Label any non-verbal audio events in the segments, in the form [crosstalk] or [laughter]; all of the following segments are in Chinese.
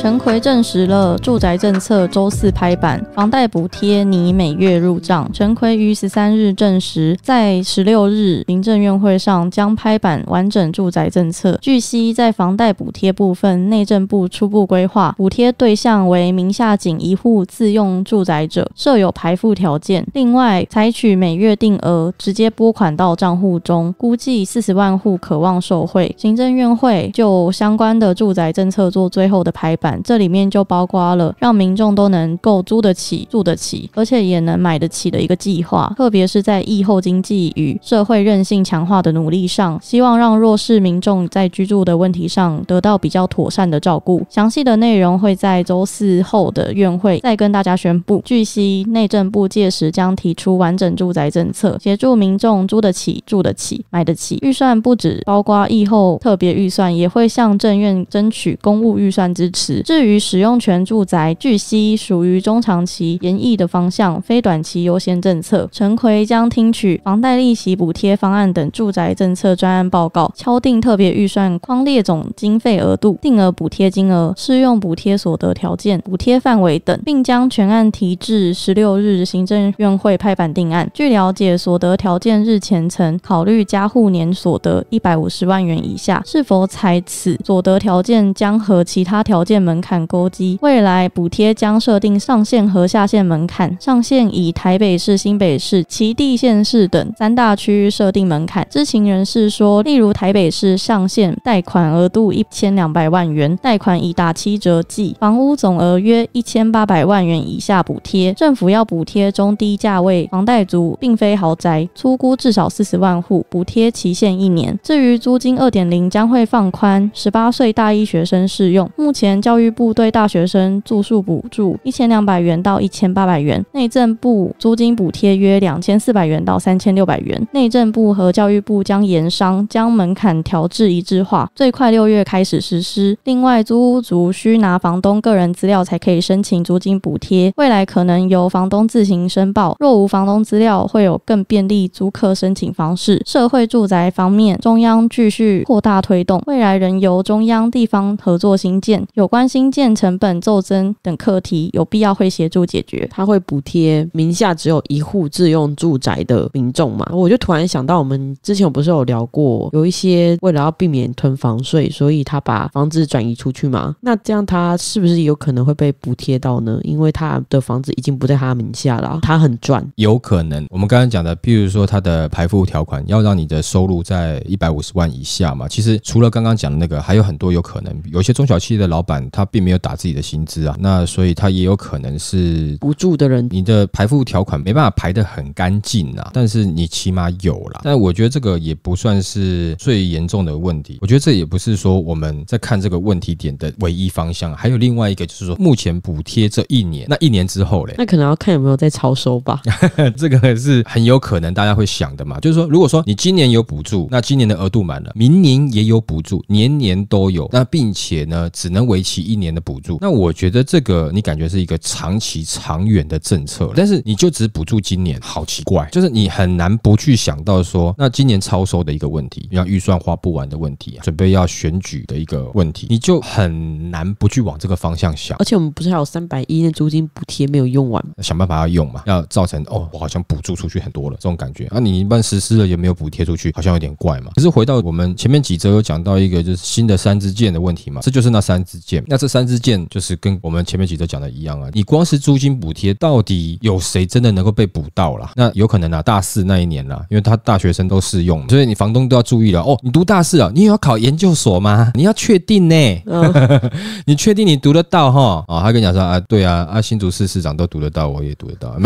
陈奎证实了住宅政策周四拍板，房贷补贴拟每月入账。陈奎于十三日证实，在十六日行政院会上将拍板完整住宅政策。据悉，在房贷补贴部分，内政部初步规划补贴对象为名下仅一户自用住宅者，设有排付条件。另外，采取每月定额直接拨款到账户中，估计四十万户渴望受惠。行政院会就相关的住宅政策做最后的拍板。这里面就包括了让民众都能够租得起、住得起，而且也能买得起的一个计划，特别是在疫后经济与社会韧性强化的努力上，希望让弱势民众在居住的问题上得到比较妥善的照顾。详细的内容会在周四后的院会再跟大家宣布。据悉，内政部届时将提出完整住宅政策，协助民众租得起、住得起、买得起。预算不止包括疫后特别预算，也会向政院争取公务预算支持。至于使用权住宅，据悉属于中长期延役的方向，非短期优先政策。陈奎将听取房贷利息补贴方案等住宅政策专案报告，敲定特别预算框列总经费额度、定额补贴金额、适用补贴所得条件、补贴范围等，并将全案提至十六日行政院会拍板定案。据了解，所得条件日前曾考虑加户年所得一百五十万元以下是否采此所得条件，将和其他条件门。门槛勾稽，未来补贴将设定上限和下限门槛。上限以台北市、新北市、其地县市等三大区域设定门槛。知情人士说，例如台北市上限贷款额度一千两百万元，贷款已打七折计，房屋总额约一千八百万元以下补贴。政府要补贴中低价位房贷族，并非豪宅，粗估至少四十万户。补贴期限一年。至于租金二点零将会放宽，十八岁大一学生适用。目前教育教育部对大学生住宿补助一千两百元到一千八百元，内政部租金补贴约两千四百元到三千六百元。内政部和教育部将研商将门槛调至一致化，最快六月开始实施。另外，租屋族需拿房东个人资料才可以申请租金补贴，未来可能由房东自行申报。若无房东资料，会有更便利租客申请方式。社会住宅方面，中央继续扩大推动，未来仍由中央地方合作兴建。有关。新建成本骤增等课题，有必要会协助解决。他会补贴名下只有一户自用住宅的民众嘛？我就突然想到，我们之前我不是有聊过，有一些为了要避免囤房税，所以他把房子转移出去嘛。那这样他是不是有可能会被补贴到呢？因为他的房子已经不在他名下了，他很赚，有可能。我们刚刚讲的，譬如说他的排付条款，要让你的收入在一百五十万以下嘛。其实除了刚刚讲的那个，还有很多有可能。有些中小企业的老板，他他并没有打自己的薪资啊，那所以他也有可能是补助的人。你的排付条款没办法排的很干净啊，但是你起码有了。但我觉得这个也不算是最严重的问题。我觉得这也不是说我们在看这个问题点的唯一方向，还有另外一个就是说，目前补贴这一年，那一年之后嘞，那可能要看有没有在超收吧。[laughs] 这个是很有可能大家会想的嘛，就是说，如果说你今年有补助，那今年的额度满了，明年也有补助，年年都有，那并且呢，只能为期。一年的补助，那我觉得这个你感觉是一个长期长远的政策，但是你就只补助今年，好奇怪，就是你很难不去想到说，那今年超收的一个问题，要预算花不完的问题，准备要选举的一个问题，你就很难不去往这个方向想。而且我们不是还有三百一的租金补贴没有用完，想办法要用嘛，要造成哦，我好像补助出去很多了这种感觉。那你一般实施了也没有补贴出去，好像有点怪嘛。可是回到我们前面几则有讲到一个就是新的三支箭的问题嘛，这就是那三支箭。那这三支箭就是跟我们前面几则讲的一样啊，你光是租金补贴，到底有谁真的能够被补到了？那有可能啊，大四那一年啦，因为他大学生都适用，所以你房东都要注意了哦。你读大四啊，你有要考研究所吗？你要确定呢，[laughs] 你确定你读得到哈？啊，他跟你讲说啊，对啊，啊新竹市市长都读得到，我也读得到，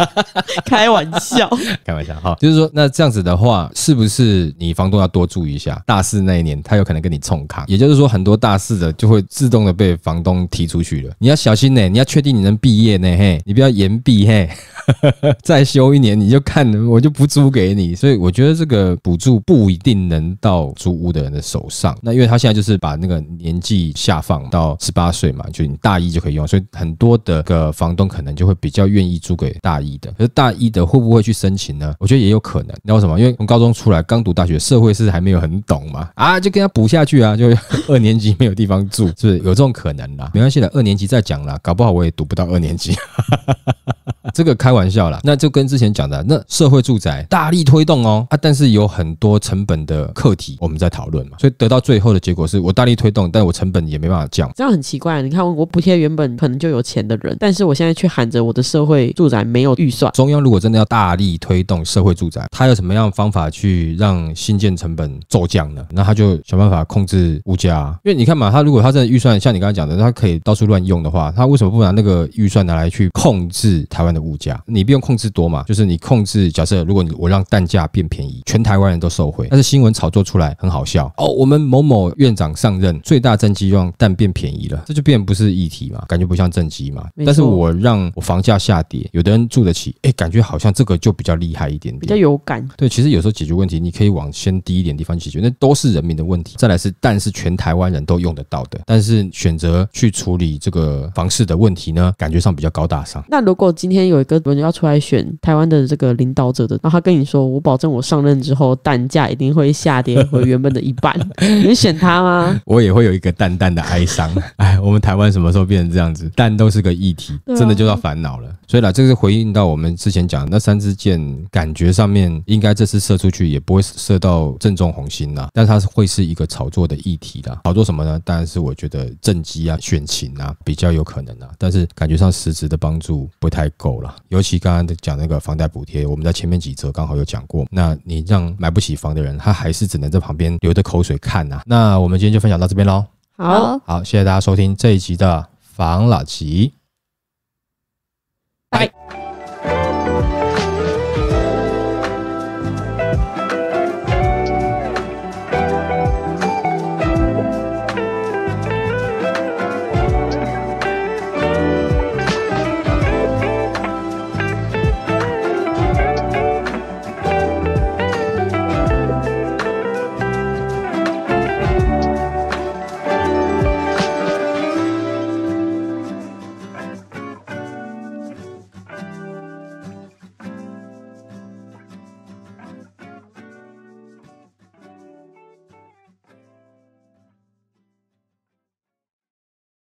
[laughs] 开玩笑，开玩笑哈，就是说那这样子的话，是不是你房东要多注意一下？大四那一年，他有可能跟你冲卡，也就是说，很多大四的就会自动。被房东踢出去了，你要小心呢，你要确定你能毕业呢，嘿，你不要延毕嘿，[laughs] 再修一年你就看我就不租给你，所以我觉得这个补助不一定能到租屋的人的手上，那因为他现在就是把那个年纪下放到十八岁嘛，就你大一就可以用，所以很多的个房东可能就会比较愿意租给大一的，可是大一的会不会去申请呢？我觉得也有可能，那为什么？因为从高中出来刚读大学，社会是还没有很懂嘛，啊，就跟他补下去啊，就 [laughs] 二年级没有地方住，是不是？有这种可能啦，没关系的，二年级再讲啦，搞不好我也读不到二年级，[laughs] 这个开玩笑啦，那就跟之前讲的，那社会住宅大力推动哦啊，但是有很多成本的课题我们在讨论嘛，所以得到最后的结果是我大力推动，但我成本也没办法降，这样很奇怪。你看我补贴原本可能就有钱的人，但是我现在却喊着我的社会住宅没有预算。中央如果真的要大力推动社会住宅，他有什么样方法去让新建成本骤降呢？那他就想办法控制物价，因为你看嘛，他如果他真预算。像你刚才讲的，他可以到处乱用的话，他为什么不拿那个预算拿来去控制台湾的物价？你不用控制多嘛，就是你控制。假设如果你我让蛋价变便宜，全台湾人都受惠，但是新闻炒作出来很好笑哦。我们某某院长上任，最大政绩让蛋变便宜了，这就变不是议题嘛？感觉不像政绩嘛？但是我让我房价下跌，有的人住得起，哎，感觉好像这个就比较厉害一点，点，比较有感。对，其实有时候解决问题，你可以往先低一点地方解决，那都是人民的问题。再来是，蛋是全台湾人都用得到的，但是。选择去处理这个房市的问题呢，感觉上比较高大上。那如果今天有一个人要出来选台湾的这个领导者的，然后他跟你说：“我保证我上任之后，蛋价一定会下跌回原本的一半。[laughs] ”你选他吗？[laughs] 我也会有一个淡淡的哀伤。[laughs] 哎，我们台湾什么时候变成这样子？蛋都是个议题，真的就要烦恼了。所以呢，这是回应到我们之前讲那三支箭，感觉上面应该这次射出去也不会射到正中红心啦，但是它是会是一个炒作的议题啦。炒作什么呢？当然是我觉得。政绩啊、选情啊，比较有可能啊，但是感觉上实质的帮助不太够了。尤其刚刚讲那个房贷补贴，我们在前面几则刚好有讲过。那你让买不起房的人，他还是只能在旁边流着口水看呐。那我们今天就分享到这边喽。好，好，谢谢大家收听这一集的房老吉，拜。